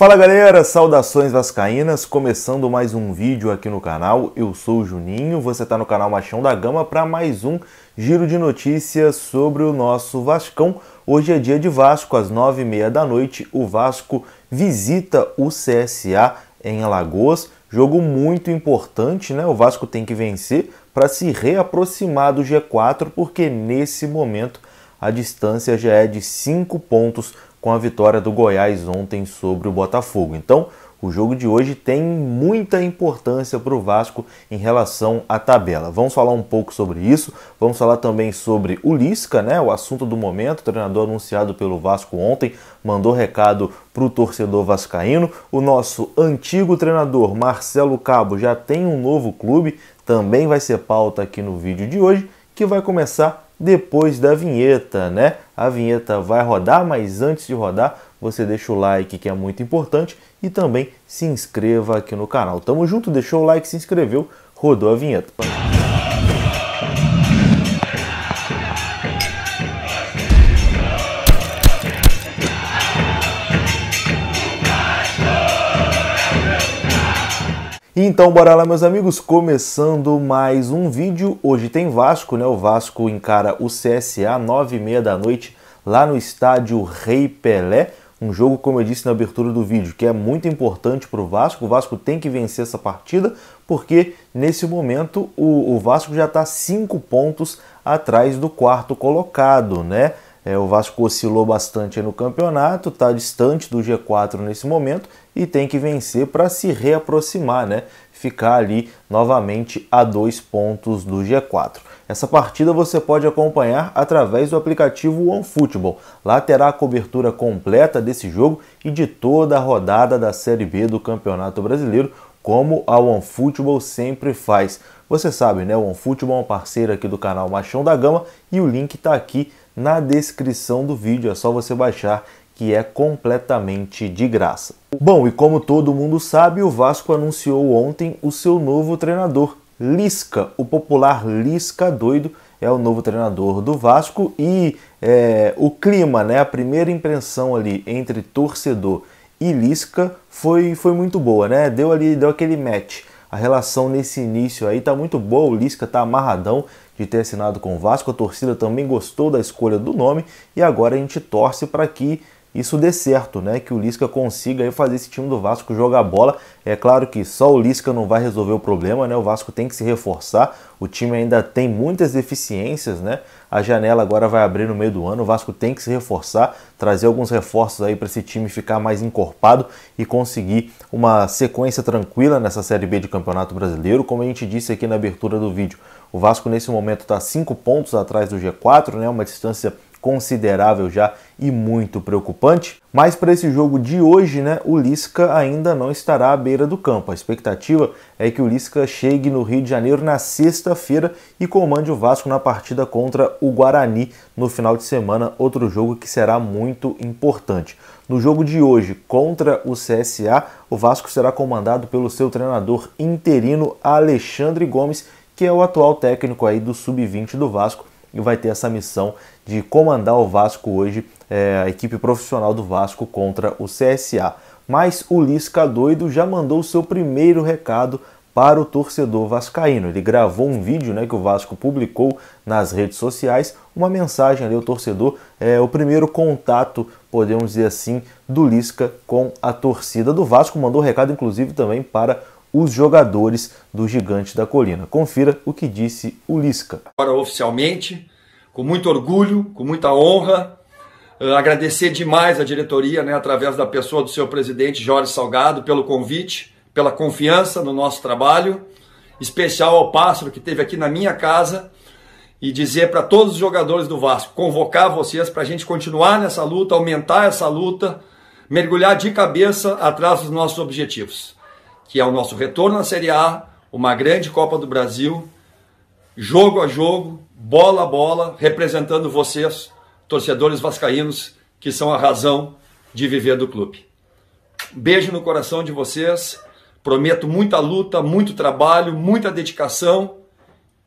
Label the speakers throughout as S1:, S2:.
S1: Fala galera, saudações vascaínas, começando mais um vídeo aqui no canal. Eu sou o Juninho, você está no canal Machão da Gama para mais um giro de notícias sobre o nosso Vascão. Hoje é dia de Vasco, às nove e meia da noite, o Vasco visita o CSA em Alagoas. Jogo muito importante, né? O Vasco tem que vencer para se reaproximar do G4, porque nesse momento a distância já é de cinco pontos com a vitória do Goiás ontem sobre o Botafogo. Então, o jogo de hoje tem muita importância para o Vasco em relação à tabela. Vamos falar um pouco sobre isso. Vamos falar também sobre o Lisca, né? O assunto do momento. O treinador anunciado pelo Vasco ontem mandou recado para o torcedor vascaíno. O nosso antigo treinador Marcelo Cabo já tem um novo clube. Também vai ser pauta aqui no vídeo de hoje, que vai começar depois da vinheta, né? A vinheta vai rodar, mas antes de rodar, você deixa o like que é muito importante e também se inscreva aqui no canal. Tamo junto, deixou o like, se inscreveu, rodou a vinheta. Então bora lá meus amigos, começando mais um vídeo. Hoje tem Vasco, né? O Vasco encara o CSA 9 e meia da noite lá no estádio Rei Pelé. Um jogo, como eu disse na abertura do vídeo, que é muito importante para o Vasco. O Vasco tem que vencer essa partida, porque nesse momento o, o Vasco já está cinco pontos atrás do quarto colocado, né? É, o Vasco oscilou bastante no campeonato, está distante do G4 nesse momento e tem que vencer para se reaproximar, né? Ficar ali novamente a dois pontos do G4. Essa partida você pode acompanhar através do aplicativo OneFootball. Lá terá a cobertura completa desse jogo e de toda a rodada da Série B do Campeonato Brasileiro, como a OneFootball sempre faz. Você sabe, né? O OneFootball é um parceiro aqui do canal Machão da Gama e o link está aqui na descrição do vídeo, é só você baixar que é completamente de graça. Bom, e como todo mundo sabe, o Vasco anunciou ontem o seu novo treinador, Lisca, o popular Lisca doido, é o novo treinador do Vasco e é, o clima, né, a primeira impressão ali entre torcedor e Lisca foi, foi muito boa, né? Deu ali, deu aquele match. A relação nesse início aí tá muito boa, o Lisca tá amarradão de ter assinado com o Vasco, a torcida também gostou da escolha do nome e agora a gente torce para que isso dê certo, né? Que o Lisca consiga fazer esse time do Vasco jogar bola. É claro que só o Lisca não vai resolver o problema, né? O Vasco tem que se reforçar. O time ainda tem muitas deficiências, né? A janela agora vai abrir no meio do ano. O Vasco tem que se reforçar, trazer alguns reforços aí para esse time ficar mais encorpado e conseguir uma sequência tranquila nessa Série B de Campeonato Brasileiro. Como a gente disse aqui na abertura do vídeo, o Vasco nesse momento está 5 pontos atrás do G4, né? Uma distância considerável já e muito preocupante. Mas para esse jogo de hoje, né, o Lisca ainda não estará à beira do campo. A expectativa é que o Lisca chegue no Rio de Janeiro na sexta-feira e comande o Vasco na partida contra o Guarani no final de semana, outro jogo que será muito importante. No jogo de hoje contra o CSA, o Vasco será comandado pelo seu treinador interino Alexandre Gomes, que é o atual técnico aí do sub-20 do Vasco e vai ter essa missão de comandar o Vasco hoje, é, a equipe profissional do Vasco contra o CSA. Mas o Lisca doido já mandou o seu primeiro recado para o torcedor vascaíno. Ele gravou um vídeo né, que o Vasco publicou nas redes sociais, uma mensagem ali ao torcedor, é, o primeiro contato, podemos dizer assim, do Lisca com a torcida do Vasco. Mandou recado, inclusive, também para os jogadores do Gigante da Colina. Confira o que disse o Lisca. Agora, oficialmente, com muito orgulho, com muita honra, eh, agradecer demais a diretoria, né, através da pessoa do seu presidente Jorge Salgado, pelo convite, pela confiança no nosso trabalho, especial ao Pássaro que teve aqui na minha casa e dizer para todos os jogadores do Vasco, convocar vocês para a gente continuar nessa luta, aumentar essa luta, mergulhar de cabeça atrás dos nossos objetivos que é o nosso retorno à Série A, uma grande Copa do Brasil, jogo a jogo, bola a bola, representando vocês, torcedores vascaínos, que são a razão de viver do clube. Beijo no coração de vocês. Prometo muita luta, muito trabalho, muita dedicação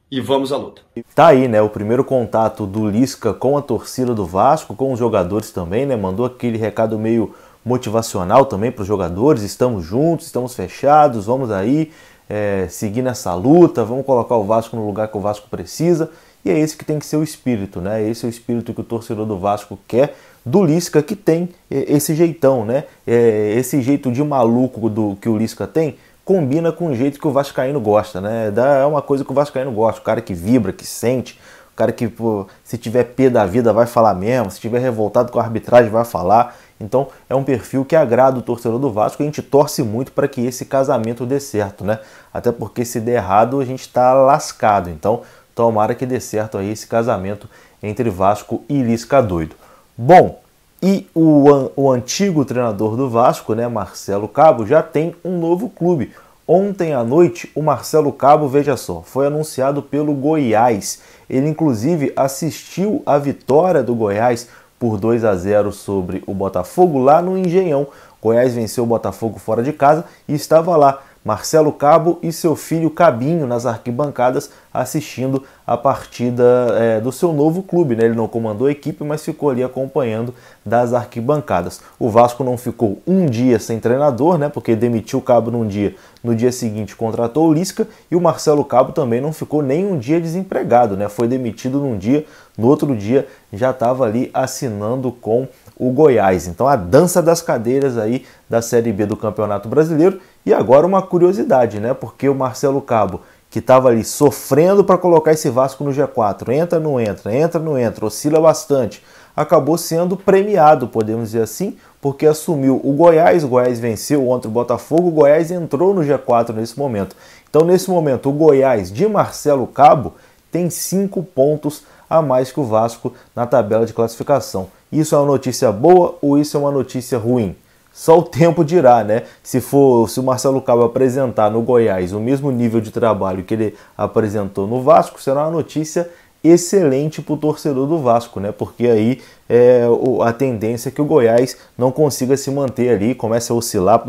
S1: e vamos à luta. Tá aí, né? O primeiro contato do Lisca com a torcida do Vasco, com os jogadores também, né? Mandou aquele recado meio motivacional também para os jogadores. Estamos juntos, estamos fechados, vamos aí é, seguir nessa luta, vamos colocar o Vasco no lugar que o Vasco precisa. E é esse que tem que ser o espírito, né? Esse é o espírito que o torcedor do Vasco quer do Lisca, que tem é, esse jeitão, né? É, esse jeito de maluco do que o Lisca tem combina com o jeito que o Vascaíno gosta, né? É uma coisa que o Vascaíno gosta, o cara que vibra, que sente, cara que, pô, se tiver pé da vida, vai falar mesmo, se tiver revoltado com a arbitragem, vai falar. Então é um perfil que agrada o torcedor do Vasco e a gente torce muito para que esse casamento dê certo, né? Até porque se der errado, a gente está lascado. Então tomara que dê certo aí esse casamento entre Vasco e Lisca Doido. Bom, e o, o antigo treinador do Vasco, né, Marcelo Cabo, já tem um novo clube. Ontem à noite, o Marcelo Cabo, veja só, foi anunciado pelo Goiás. Ele, inclusive, assistiu a vitória do Goiás por 2 a 0 sobre o Botafogo lá no Engenhão. Goiás venceu o Botafogo fora de casa e estava lá Marcelo Cabo e seu filho Cabinho nas arquibancadas assistindo a partida é, do seu novo clube. Né? Ele não comandou a equipe, mas ficou ali acompanhando das arquibancadas. O Vasco não ficou um dia sem treinador, né? porque demitiu o Cabo num dia, no dia seguinte contratou o Lisca e o Marcelo Cabo também não ficou nem um dia desempregado. Né? Foi demitido num dia, no outro dia já estava ali assinando com o Goiás. Então a dança das cadeiras aí da Série B do Campeonato Brasileiro. E agora uma curiosidade, né? Porque o Marcelo Cabo que estava ali sofrendo para colocar esse Vasco no G4, entra, não entra, entra, não entra, oscila bastante, acabou sendo premiado, podemos dizer assim, porque assumiu o Goiás, o Goiás venceu contra o Botafogo, o Goiás entrou no G4 nesse momento. Então, nesse momento, o Goiás de Marcelo Cabo tem cinco pontos a mais que o Vasco na tabela de classificação. Isso é uma notícia boa ou isso é uma notícia ruim? Só o tempo dirá, né? Se for, se o Marcelo Cabo apresentar no Goiás o mesmo nível de trabalho que ele apresentou no Vasco, será uma notícia excelente para o torcedor do Vasco, né? Porque aí é, a tendência é que o Goiás não consiga se manter ali, comece a oscilar,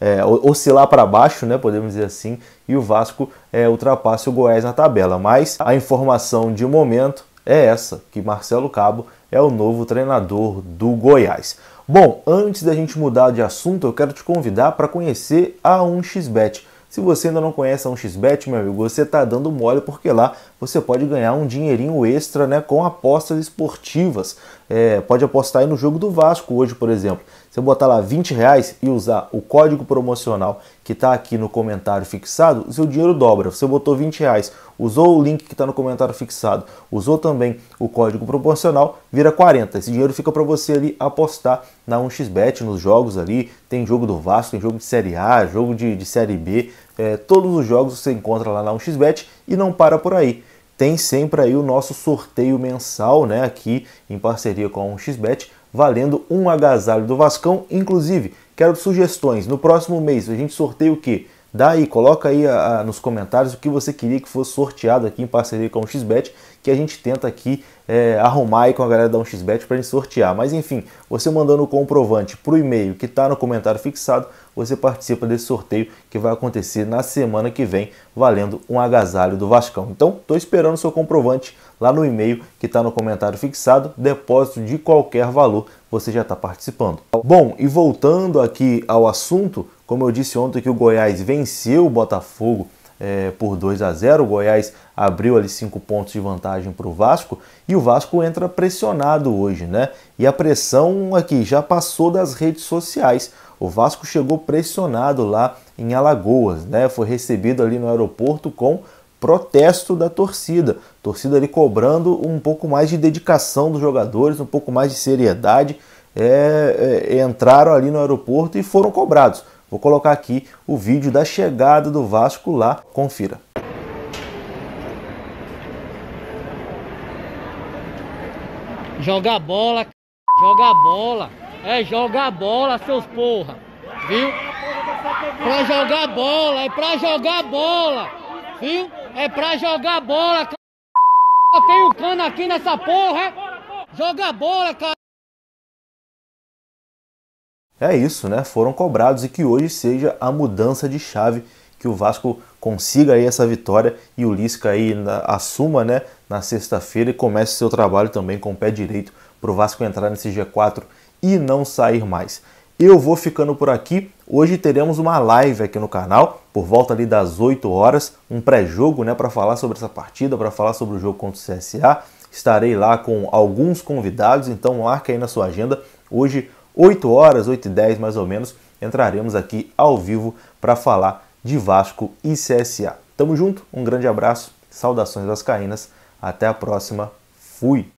S1: é, oscilar para baixo, né? Podemos dizer assim, e o Vasco é, ultrapasse o Goiás na tabela. Mas a informação de momento é essa, que Marcelo Cabo é o novo treinador do Goiás. Bom, antes da gente mudar de assunto, eu quero te convidar para conhecer a 1xBet. Se você ainda não conhece a 1xBet, meu amigo, você está dando mole porque lá você pode ganhar um dinheirinho extra né, com apostas esportivas. É, pode apostar aí no jogo do Vasco hoje, por exemplo. Você botar lá 20 reais e usar o código promocional que está aqui no comentário fixado, o seu dinheiro dobra. Você botou 20 reais, usou o link que está no comentário fixado, usou também o código promocional vira 40. Esse dinheiro fica para você ali apostar na 1xBet, nos jogos ali. Tem jogo do Vasco, tem jogo de Série A, jogo de, de Série B. É, todos os jogos você encontra lá na 1xBet e não para por aí tem sempre aí o nosso sorteio mensal, né, aqui em parceria com o XBET, valendo um agasalho do Vascão. Inclusive, quero sugestões. No próximo mês a gente sorteia o quê? Dá aí, coloca aí a, a, nos comentários o que você queria que fosse sorteado aqui em parceria com o XBET, que a gente tenta aqui é, arrumar aí com a galera da 1xBet para gente sortear. Mas enfim, você mandando o comprovante para o e-mail que está no comentário fixado, você participa desse sorteio que vai acontecer na semana que vem, valendo um agasalho do Vascão. Então, estou esperando o seu comprovante lá no e-mail que está no comentário fixado, depósito de qualquer valor, você já está participando. Bom, e voltando aqui ao assunto, como eu disse ontem que o Goiás venceu o Botafogo é, por 2 a 0. O Goiás abriu ali cinco pontos de vantagem para o Vasco e o Vasco entra pressionado hoje, né? E a pressão aqui já passou das redes sociais. O Vasco chegou pressionado lá em Alagoas, né? Foi recebido ali no aeroporto com protesto da torcida. Torcida ali cobrando um pouco mais de dedicação dos jogadores, um pouco mais de seriedade. É, é, entraram ali no aeroporto e foram cobrados. Vou colocar aqui o vídeo da chegada do Vasco lá, confira. Joga bola, c... joga bola. É jogar bola, seus porra. Viu? Pra jogar bola, é pra jogar bola. Viu? É pra jogar bola, c... Tem um cano aqui nessa porra. É? Joga bola, cara é isso, né? Foram cobrados e que hoje seja a mudança de chave que o Vasco consiga aí essa vitória e o Lisca aí na, assuma, né, na sexta-feira e comece seu trabalho também com o pé direito para o Vasco entrar nesse G4 e não sair mais. Eu vou ficando por aqui. Hoje teremos uma live aqui no canal por volta ali das 8 horas, um pré-jogo, né, para falar sobre essa partida, para falar sobre o jogo contra o CSA. Estarei lá com alguns convidados, então marque aí na sua agenda. Hoje 8 horas, 8 e 10 mais ou menos, entraremos aqui ao vivo para falar de Vasco e CSA. Tamo junto, um grande abraço, saudações Caínas, até a próxima, fui!